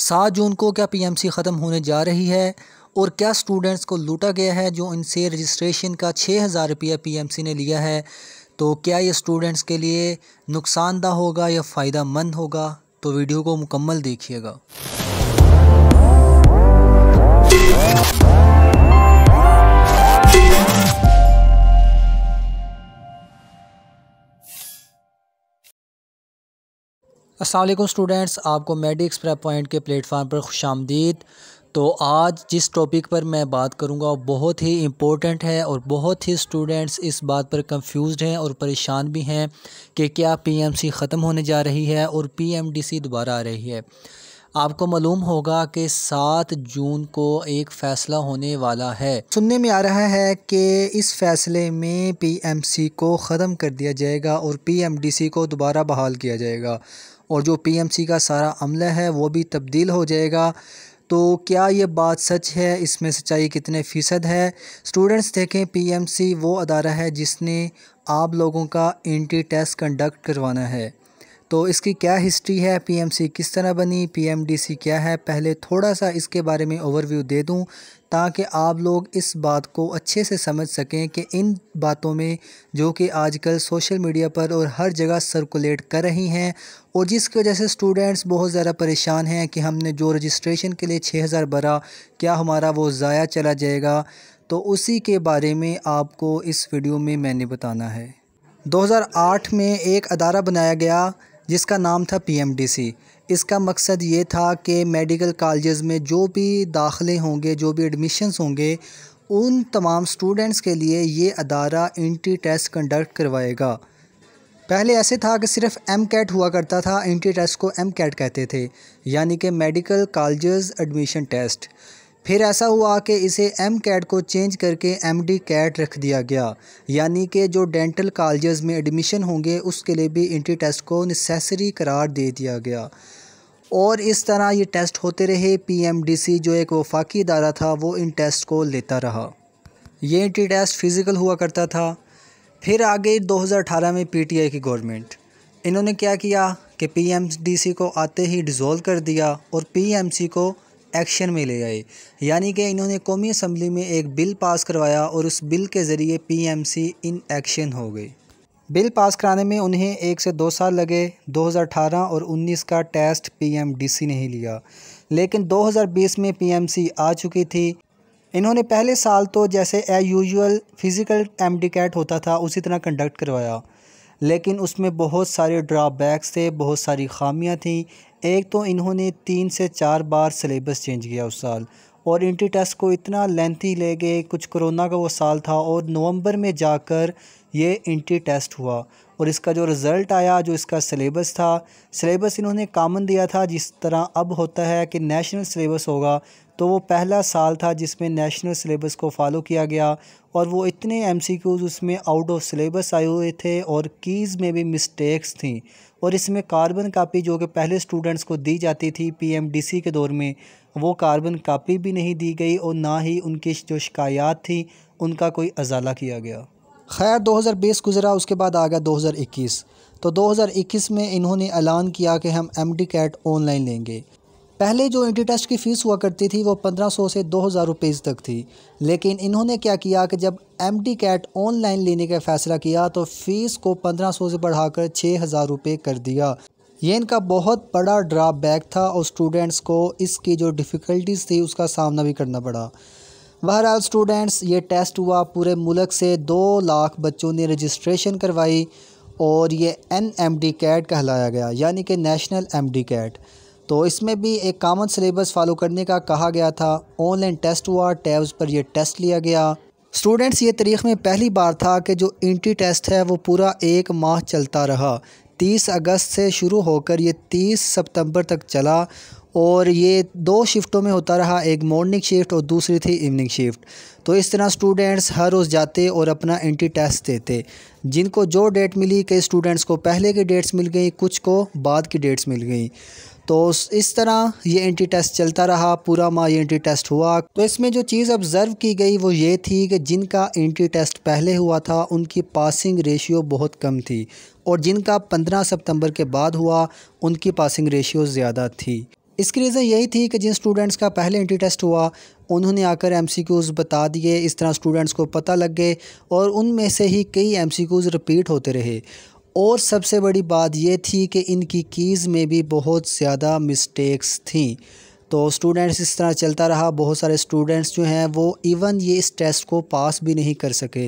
सात जून को क्या पीएमसी ख़त्म होने जा रही है और क्या स्टूडेंट्स को लूटा गया है जो इनसे रजिस्ट्रेशन का छः हज़ार रुपया पी ने लिया है तो क्या ये स्टूडेंट्स के लिए नुकसानदा होगा या फ़ायदा मंद होगा तो वीडियो को मुकम्मल देखिएगा असलम स्टूडेंट्स आपको मेडिक्स प्रेप पॉइंट के प्लेटफार्म पर खुश आमदीद तो आज जिस टॉपिक पर मैं बात करूंगा बहुत ही इम्पोर्टेंट है और बहुत ही स्टूडेंट्स इस बात पर कंफ्यूज्ड हैं और परेशान भी हैं कि क्या पीएमसी ख़त्म होने जा रही है और पीएमडीसी दोबारा आ रही है आपको मालूम होगा कि सात जून को एक फ़ैसला होने वाला है सुनने में आ रहा है कि इस फैसले में पीएमसी को ख़त्म कर दिया जाएगा और पीएमडीसी को दोबारा बहाल किया जाएगा और जो पीएमसी का सारा अमला है वो भी तब्दील हो जाएगा तो क्या ये बात सच है इसमें सच्चाई कितने फ़ीसद है स्टूडेंट्स देखें पीएमसी वो अदारा है जिसने आप लोगों का एंटी टेस्ट कंडक्ट करवाना है तो इसकी क्या हिस्ट्री है पीएमसी किस तरह बनी पीएमडीसी क्या है पहले थोड़ा सा इसके बारे में ओवरव्यू दे दूं ताकि आप लोग इस बात को अच्छे से समझ सकें कि इन बातों में जो कि आजकल सोशल मीडिया पर और हर जगह सर्कुलेट कर रही हैं और जिसकी वजह से स्टूडेंट्स बहुत ज़्यादा परेशान हैं कि हमने जो रजिस्ट्रेशन के लिए छः हज़ार भरा क्या हमारा वो ज़ाया चला जाएगा तो उसी के बारे में आपको इस वीडियो में मैंने बताना है 2008 में एक अदारा बनाया गया जिसका नाम था पीएमडीसी इसका मकसद ये था कि मेडिकल कॉलेज़ में जो भी दाखिले होंगे जो भी एडमिशन्स होंगे उन तमाम स्टूडेंट्स के लिए ये अदारा इंटी टेस्ट कंडक्ट करवाएगा पहले ऐसे था कि सिर्फ एम कैट हुआ करता था इंटी टेस्ट को एम कैट कहते थे यानी कि मेडिकल कॉलेज एडमिशन टेस्ट फिर ऐसा हुआ कि इसे एम कैट को चेंज करके एम डी कैट रख दिया गया यानी कि जो डेंटल कॉलेज में एडमिशन होंगे उसके लिए भी इंट्री टेस्ट को नेसेसरी करार दे दिया गया और इस तरह ये टेस्ट होते रहे सी जो एक वफाकी अदारा था वो इन टेस्ट को लेता रहा ये इंट्री टेस्ट फ़िज़िकल हुआ करता था फिर आ गई 2018 में पीटीआई की गवर्नमेंट इन्होंने क्या किया कि पीएमडीसी को आते ही डिज़ोल्व कर दिया और पीएमसी को एक्शन में ले आए यानी कि इन्होंने कौमी असम्बली में एक बिल पास करवाया और उस बिल के ज़रिए पीएमसी इन एक्शन हो गई बिल पास कराने में उन्हें एक से दो साल लगे 2018 और 19 का टेस्ट पीएमडीसी नहीं लिया लेकिन 2020 में पीएमसी आ चुकी थी इन्होंने पहले साल तो जैसे ए यूजल फ़िज़िकल एम होता था उसी तरह कंडक्ट करवाया लेकिन उसमें बहुत सारे ड्रॉबैक्स थे बहुत सारी खामियां थीं एक तो इन्होंने तीन से चार बार सिलेबस चेंज किया उस साल और इंट्री टेस्ट को इतना लेंथी ले गए कुछ कोरोना का वो साल था और नवंबर में जाकर ये इंट्री टेस्ट हुआ और इसका जो रिज़ल्ट आया जो इसका सिलेबस था सिलेबस इन्होंने कामन दिया था जिस तरह अब होता है कि नेशनल सिलेबस होगा तो वो पहला साल था जिसमें नेशनल सिलेबस को फॉलो किया गया और वो इतने एम सी क्यूज़ उसमें आउट ऑफ सिलेबस आए हुए थे और कीज़ में भी मिस्टेक्स थी और इसमें कार्बन कापी जो कि पहले स्टूडेंट्स को दी जाती थी पी एम डी सी के दौर में वो कार्बन कापी भी नहीं दी गई और ना ही उनकी जो शिकायात थी उनका कोई अजाला किया गया खैर 2020 गुज़रा उसके बाद आ गया 2021 तो 2021 में इन्होंने ऐलान किया कि हम एम डी कैट ऑनलाइन लेंगे पहले जो एंटी टेस्ट की फ़ीस हुआ करती थी वो 1500 से 2000 हज़ार तक थी लेकिन इन्होंने क्या किया कि जब एम डी कैट ऑनलाइन लेने का फ़ैसला किया तो फ़ीस को 1500 से बढ़ाकर 6000 रुपये कर दिया ये इनका बहुत बड़ा ड्रॉबैक था और स्टूडेंट्स को इसकी जो डिफ़िकल्टीज़ थी उसका सामना भी करना पड़ा बहरहाल स्टूडेंट्स ये टेस्ट हुआ पूरे मुल्क से दो लाख बच्चों ने रजिस्ट्रेशन करवाई और ये एन एम डी कैट कहलाया गया यानी कि नेशनल एम डी कैट तो इसमें भी एक कामन सलेबस फॉलो करने का कहा गया था ऑनलाइन टेस्ट हुआ टैब्स पर यह टेस्ट लिया गया स्टूडेंट्स ये तारीख में पहली बार था कि जो इंट्री टेस्ट है वो पूरा एक माह चलता रहा 30 अगस्त से शुरू होकर ये 30 सितंबर तक चला और ये दो शिफ्टों में होता रहा एक मॉर्निंग शिफ्ट और दूसरी थी इवनिंग शिफ्ट तो इस तरह स्टूडेंट्स हर रोज़ जाते और अपना एंटी टेस्ट देते जिनको जो डेट मिली कई स्टूडेंट्स को पहले की डेट्स मिल गई कुछ को बाद की डेट्स मिल गई तो इस तरह ये एंटी टेस्ट चलता रहा पूरा माह ये एंटी टेस्ट हुआ तो इसमें जो चीज़ ऑब्ज़र्व की गई वो ये थी कि जिनका एंटी टेस्ट पहले हुआ था उनकी पासिंग रेशियो बहुत कम थी और जिनका 15 सितंबर के बाद हुआ उनकी पासिंग रेशियो ज़्यादा थी इसकी रीज़न यही थी कि जिन स्टूडेंट्स का पहले एंट्री टेस्ट हुआ उन्होंने आकर एमसीक्यूज़ बता दिए इस तरह स्टूडेंट्स को पता लग गए और उनमें से ही कई एमसीक्यूज़ रिपीट होते रहे और सबसे बड़ी बात यह थी कि इनकी कीज़ में भी बहुत ज़्यादा मिस्टेक्स थी तो स्टूडेंट्स इस तरह चलता रहा बहुत सारे स्टूडेंट्स जो हैं वो इवन ये इस टेस्ट को पास भी नहीं कर सके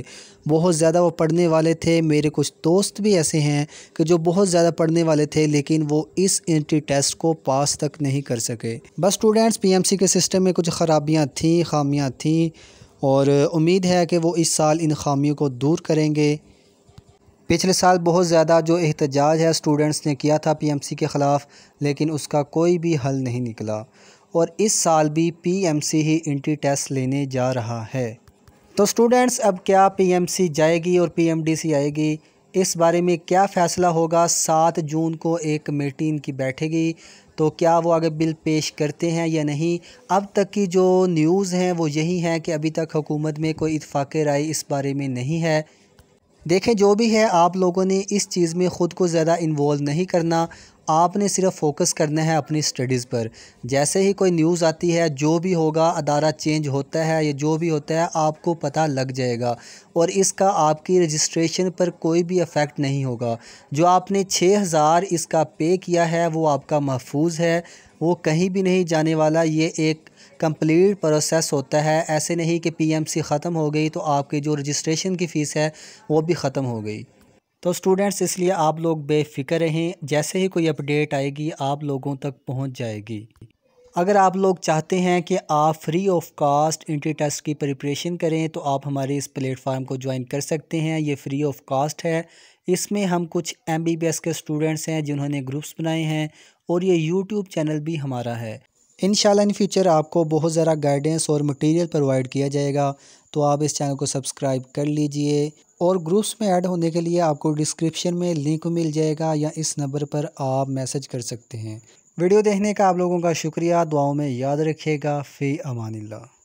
बहुत ज़्यादा वो पढ़ने वाले थे मेरे कुछ दोस्त भी ऐसे हैं कि जो बहुत ज़्यादा पढ़ने वाले थे लेकिन वो इस एंट्री टेस्ट को पास तक नहीं कर सके बस स्टूडेंट्स पी के सिस्टम में कुछ ख़राबियाँ थी खामियाँ थीं और उम्मीद है कि वो इस साल इन खामियों को दूर करेंगे पिछले साल बहुत ज़्यादा जो एहतजाज है स्टूडेंट्स ने किया था पीएमसी के ख़िलाफ़ लेकिन उसका कोई भी हल नहीं निकला और इस साल भी पीएमसी ही इंटी टेस्ट लेने जा रहा है तो स्टूडेंट्स अब क्या पीएमसी जाएगी और पीएमडीसी आएगी इस बारे में क्या फ़ैसला होगा सात जून को एक मीटिंग की बैठेगी तो क्या वो आगे बिल पेश करते हैं या नहीं अब तक की जो न्यूज़ हैं वो यही हैं कि अभी तक हुकूमत में कोई इतफ़ाक़ राय इस बारे में नहीं है देखें जो भी है आप लोगों ने इस चीज़ में ख़ुद को ज़्यादा इन्वॉल्व नहीं करना आपने सिर्फ फोकस करना है अपनी स्टडीज़ पर जैसे ही कोई न्यूज़ आती है जो भी होगा अदारा चेंज होता है या जो भी होता है आपको पता लग जाएगा और इसका आपकी रजिस्ट्रेशन पर कोई भी इफ़ेक्ट नहीं होगा जो आपने छः हज़ार इसका पे किया है वो आपका महफूज है वो कहीं भी नहीं जाने वाला ये एक कंप्लीट प्रोसेस होता है ऐसे नहीं कि पीएमसी ख़त्म हो गई तो आपकी जो रजिस्ट्रेशन की फ़ीस है वो भी ख़त्म हो गई तो स्टूडेंट्स इसलिए आप लोग बेफिक्र रहें जैसे ही कोई अपडेट आएगी आप लोगों तक पहुँच जाएगी अगर आप लोग चाहते हैं कि आप free of cost entry test की प्रिपरेशन करें तो आप हमारे इस प्लेटफार्म को ज्वाइन कर सकते हैं ये फ्री ऑफ कास्ट है इसमें हम कुछ एमबीबीएस के स्टूडेंट्स हैं जिन्होंने ग्रुप्स बनाए हैं और ये यूट्यूब चैनल भी हमारा है इन इन फ्यूचर आपको बहुत ज़रा गाइडेंस और मटेरियल प्रोवाइड किया जाएगा तो आप इस चैनल को सब्सक्राइब कर लीजिए और ग्रुप्स में ऐड होने के लिए आपको डिस्क्रिप्शन में लिंक मिल जाएगा या इस नंबर पर आप मैसेज कर सकते हैं वीडियो देखने का आप लोगों का शुक्रिया दुआओं में याद रखिएगा फ़ी अमानिल्ला